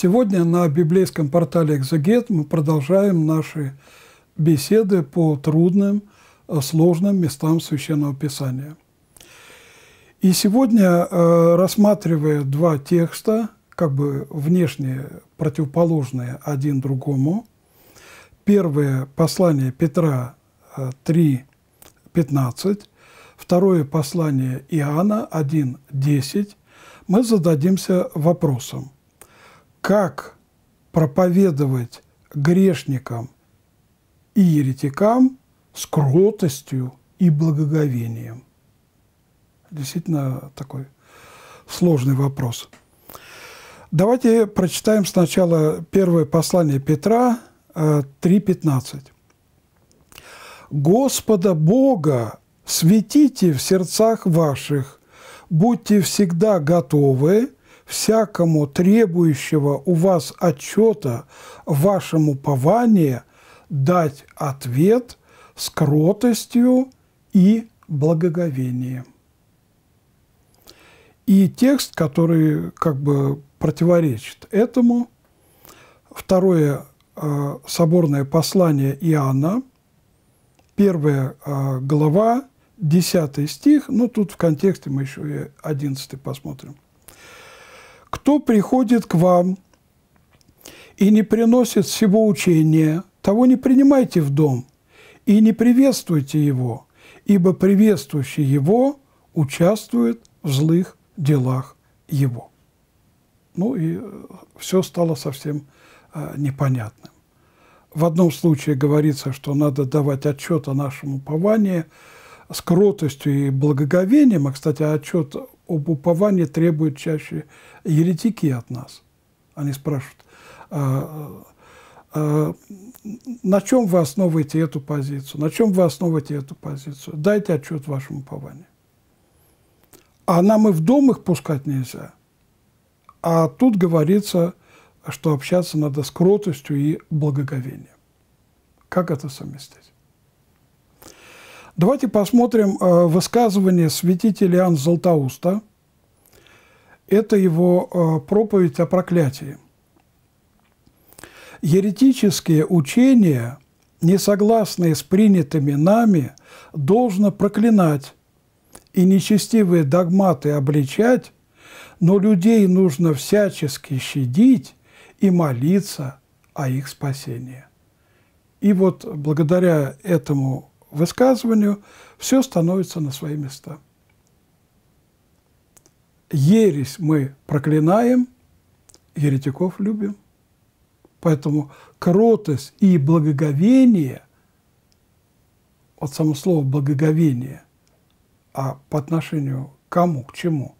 Сегодня на библейском портале «Экзегет» мы продолжаем наши беседы по трудным, э, сложным местам Священного Писания. И сегодня, э, рассматривая два текста, как бы внешне противоположные один другому, первое послание Петра 3.15, э, второе послание Иоанна 1.10, мы зададимся вопросом – как проповедовать грешникам и еретикам с кротостью и благоговением? Действительно такой сложный вопрос. Давайте прочитаем сначала первое послание Петра 3.15. Э, «Господа Бога светите в сердцах ваших, будьте всегда готовы всякому требующего у вас отчета вашему пованию дать ответ с кротостью и благоговением. И текст, который как бы противоречит этому, второе э, соборное послание Иоанна, первая э, глава, десятый стих, ну тут в контексте мы еще и одиннадцатый посмотрим – кто приходит к вам и не приносит всего учения, того не принимайте в дом и не приветствуйте его, ибо приветствующий его участвует в злых делах его. Ну и э, все стало совсем э, непонятным. В одном случае говорится, что надо давать отчет о нашем уповании с кротостью и благоговением, а, кстати, отчет об уповании требуют чаще еретики от нас. Они спрашивают, а, а, на чем вы основываете эту позицию, на чем вы основываете эту позицию, дайте отчет вашему упованию. А нам и в дом их пускать нельзя. А тут говорится, что общаться надо с кротостью и благоговением. Как это совместить? Давайте посмотрим э, высказывание святителя Иоанна Златоуста. Это его э, проповедь о проклятии. Еретические учения, несогласные с принятыми нами, должно проклинать и нечестивые догматы обличать, но людей нужно всячески щадить и молиться о их спасении. И вот благодаря этому высказыванию, все становится на свои места. Ересь мы проклинаем, еретиков любим. Поэтому кротость и благоговение, вот само слово благоговение, а по отношению к кому, к чему,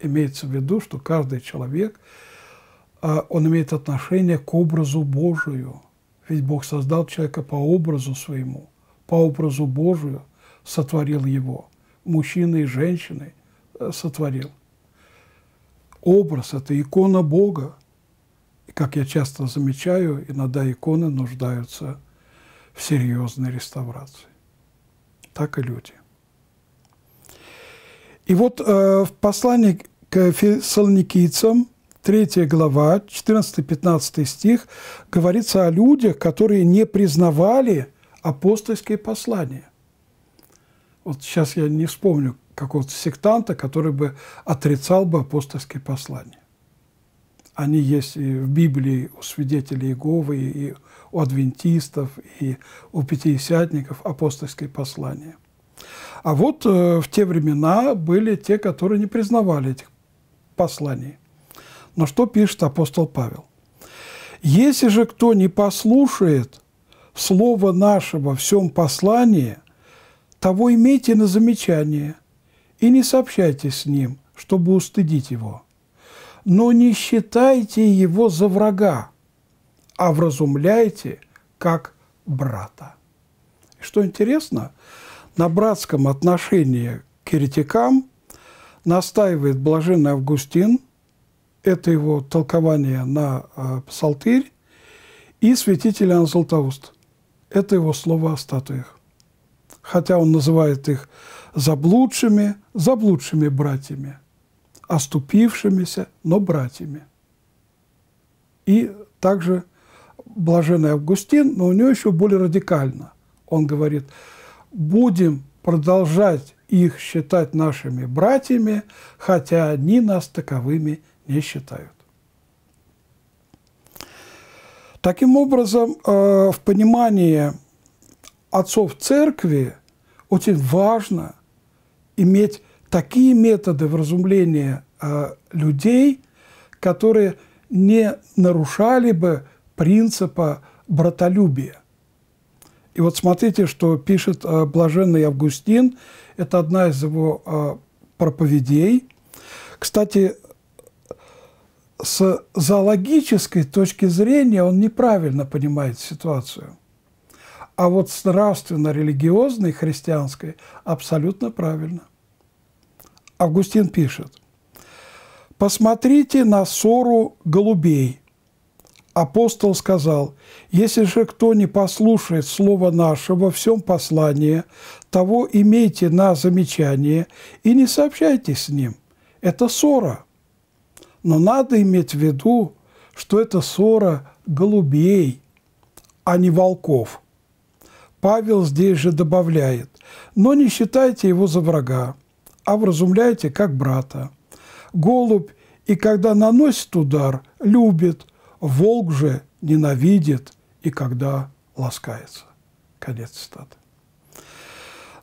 имеется в виду, что каждый человек, а, он имеет отношение к образу Божию. Ведь Бог создал человека по образу своему – по образу Божию сотворил его, мужчины и женщины э, сотворил. Образ – это икона Бога. И, как я часто замечаю, иногда иконы нуждаются в серьезной реставрации. Так и люди. И вот э, в послании к фессалоникийцам, 3 глава, 14-15 стих, говорится о людях, которые не признавали – апостольские послания. Вот сейчас я не вспомню какого-то сектанта, который бы отрицал бы апостольские послания. Они есть и в Библии у свидетелей Иеговы, и у адвентистов, и у пятидесятников апостольские послания. А вот э, в те времена были те, которые не признавали этих посланий. Но что пишет апостол Павел? «Если же кто не послушает – слова нашего во всем послании, того имейте на замечание и не сообщайте с ним, чтобы устыдить его. Но не считайте его за врага, а вразумляйте как брата. Что интересно, на братском отношении к еретикам настаивает блаженный Августин, это его толкование на э, псалтырь, и святитель Иоанн это его слово о статуях. Хотя он называет их заблудшими, заблудшими братьями, оступившимися, но братьями. И также блаженный Августин, но у него еще более радикально. Он говорит, будем продолжать их считать нашими братьями, хотя они нас таковыми не считают. Таким образом, э, в понимании отцов церкви очень важно иметь такие методы вразумления э, людей, которые не нарушали бы принципа братолюбия. И вот смотрите, что пишет э, блаженный Августин. Это одна из его проповедей. Кстати, с зоологической точки зрения он неправильно понимает ситуацию. А вот с нравственно-религиозной, христианской, абсолютно правильно. Августин пишет, «Посмотрите на ссору голубей. Апостол сказал, «Если же кто не послушает слова нашего во всем послании, того имейте на замечание и не сообщайте с ним. Это ссора». Но надо иметь в виду, что это ссора голубей, а не волков. Павел здесь же добавляет, но не считайте его за врага, а вразумляйте как брата. Голубь и когда наносит удар, любит, волк же ненавидит и когда ласкается. Конец цитаты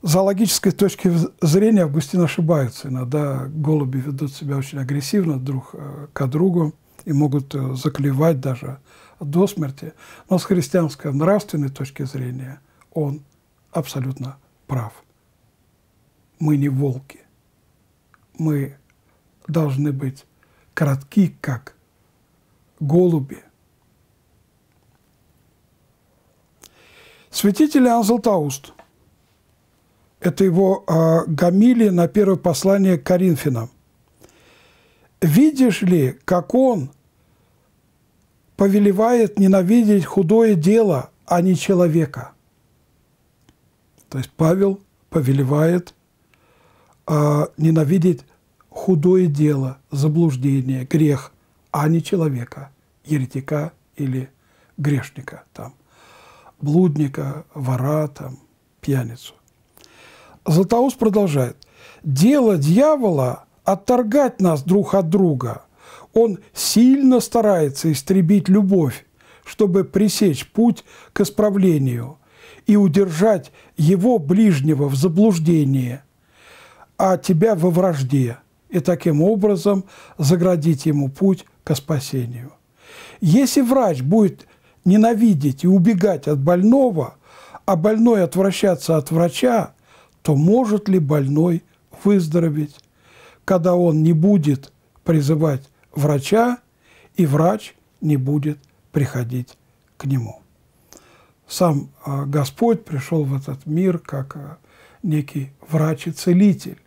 зоологической точки зрения Августин ошибается. Иногда голуби ведут себя очень агрессивно друг э, к другу и могут э, заклевать даже до смерти. Но с христианской нравственной точки зрения он абсолютно прав. Мы не волки. Мы должны быть кратки, как голуби. Святитель Анзел Тауст – это его э, а, гамили на первое послание к Коринфянам. «Видишь ли, как он повелевает ненавидеть худое дело, а не человека?» То есть Павел повелевает а, ненавидеть худое дело, заблуждение, грех, а не человека, еретика или грешника, там, блудника, вора, там, пьяницу. Златоуст продолжает. «Дело дьявола – отторгать нас друг от друга. Он сильно старается истребить любовь, чтобы пресечь путь к исправлению и удержать его ближнего в заблуждении, а тебя во вражде, и таким образом заградить ему путь к спасению. Если врач будет ненавидеть и убегать от больного, а больной отвращаться от врача – то может ли больной выздороветь, когда он не будет призывать врача, и врач не будет приходить к нему. Сам а, Господь пришел в этот мир как а, некий врач и целитель,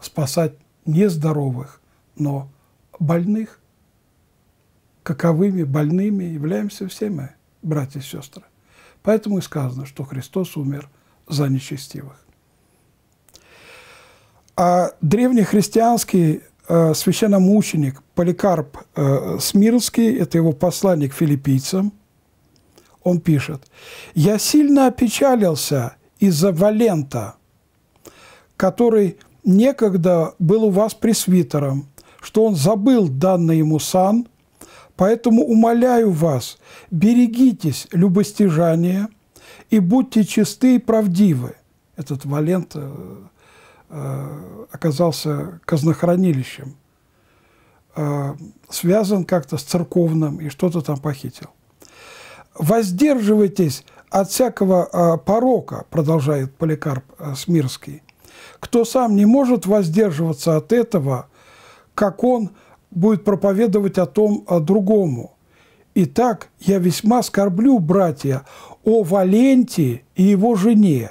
спасать не здоровых, но больных. Каковыми больными являемся все мы, братья и сестры. Поэтому и сказано, что Христос умер за нечестивых. А древнехристианский э, священномученик Поликарп э, Смирский, это его посланник филиппийцам, он пишет, «Я сильно опечалился из-за Валента, который некогда был у вас пресвитером, что он забыл данный ему сан, поэтому умоляю вас, берегитесь любостяжания и будьте чисты и правдивы». Этот Валент э, Э, оказался казнохранилищем, э, связан как-то с церковным и что-то там похитил. «Воздерживайтесь от всякого э, порока», продолжает Поликарп Смирский. «Кто сам не может воздерживаться от этого, как он будет проповедовать о том о другому. Итак, я весьма скорблю, братья, о Валентии и его жене,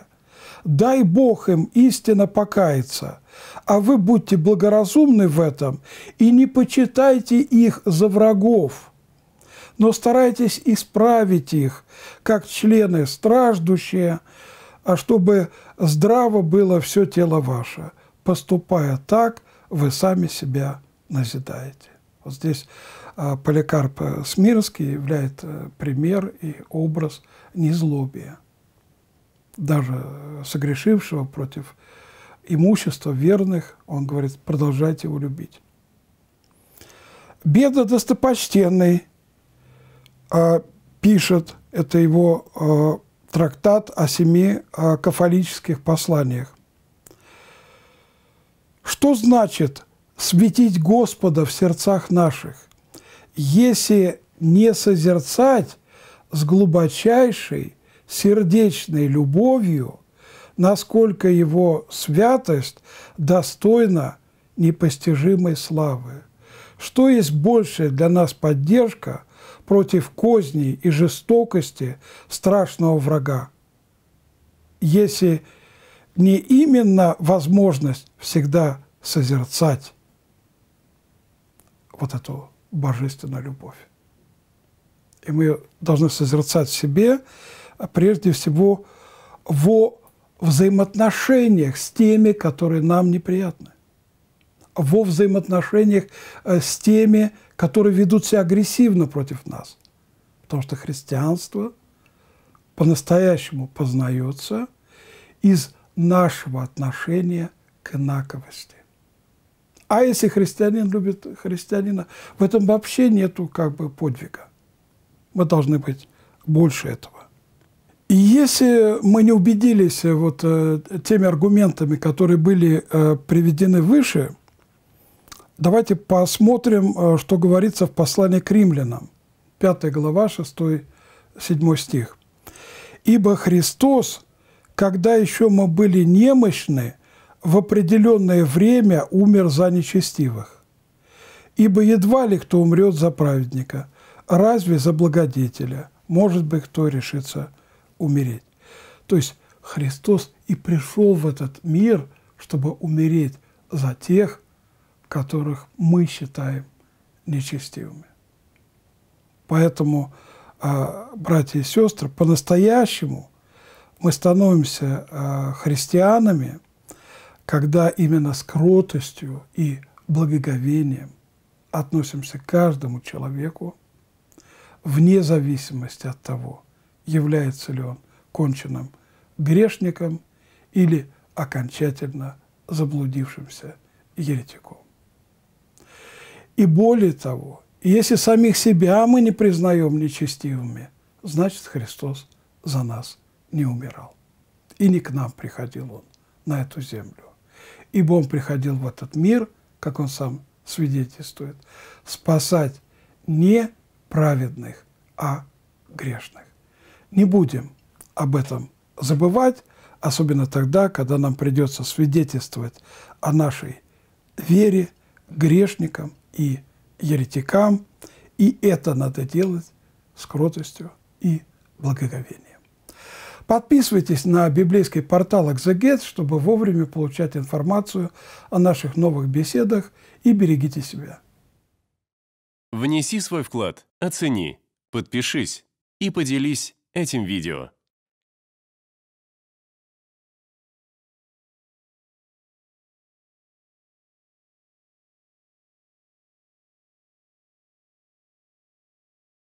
дай Бог им истинно покаяться, а вы будьте благоразумны в этом и не почитайте их за врагов, но старайтесь исправить их, как члены страждущие, а чтобы здраво было все тело ваше. Поступая так, вы сами себя назидаете. Вот здесь а, Поликарп Смирский является э, пример и образ незлобия даже согрешившего против имущества верных, он говорит, продолжайте его любить. Беда достопочтенный а, пишет, это его а, трактат о семи а, кафолических посланиях. Что значит светить Господа в сердцах наших, если не созерцать с глубочайшей сердечной любовью, насколько его святость достойна непостижимой славы. Что есть большая для нас поддержка против козни и жестокости страшного врага? Если не именно возможность всегда созерцать вот эту божественную любовь. И мы должны созерцать в себе а прежде всего во взаимоотношениях с теми, которые нам неприятны, во взаимоотношениях э, с теми, которые ведут себя агрессивно против нас. Потому что христианство по-настоящему познается из нашего отношения к инаковости. А если христианин любит христианина, в этом вообще нету как бы подвига. Мы должны быть больше этого. И если мы не убедились э, вот э, теми аргументами, которые были э, приведены выше, давайте посмотрим, что говорится в послании к римлянам, 5 глава, 6-7 стих. «Ибо Христос, когда еще мы были немощны, в определенное время умер за нечестивых. Ибо едва ли кто умрет за праведника, разве за благодетеля, может быть, кто решится – умереть. То есть Христос и пришел в этот мир, чтобы умереть за тех, которых мы считаем нечестивыми. Поэтому, а, братья и сестры, по-настоящему мы становимся а, христианами, когда именно с кротостью и благоговением относимся к каждому человеку, вне зависимости от того – является ли он конченным грешником или окончательно заблудившимся еретиком. И более того, если самих себя мы не признаем нечестивыми, значит, Христос за нас не умирал. И не к нам приходил Он на эту землю. Ибо Он приходил в этот мир, как Он сам свидетельствует, спасать не праведных, а грешных. Не будем об этом забывать, особенно тогда, когда нам придется свидетельствовать о нашей вере грешникам и еретикам, и это надо делать с кротостью и благоговением. Подписывайтесь на библейский портал «Экзегет», чтобы вовремя получать информацию о наших новых беседах и берегите себя. Внеси свой вклад, оцени, подпишись и поделись этим видео.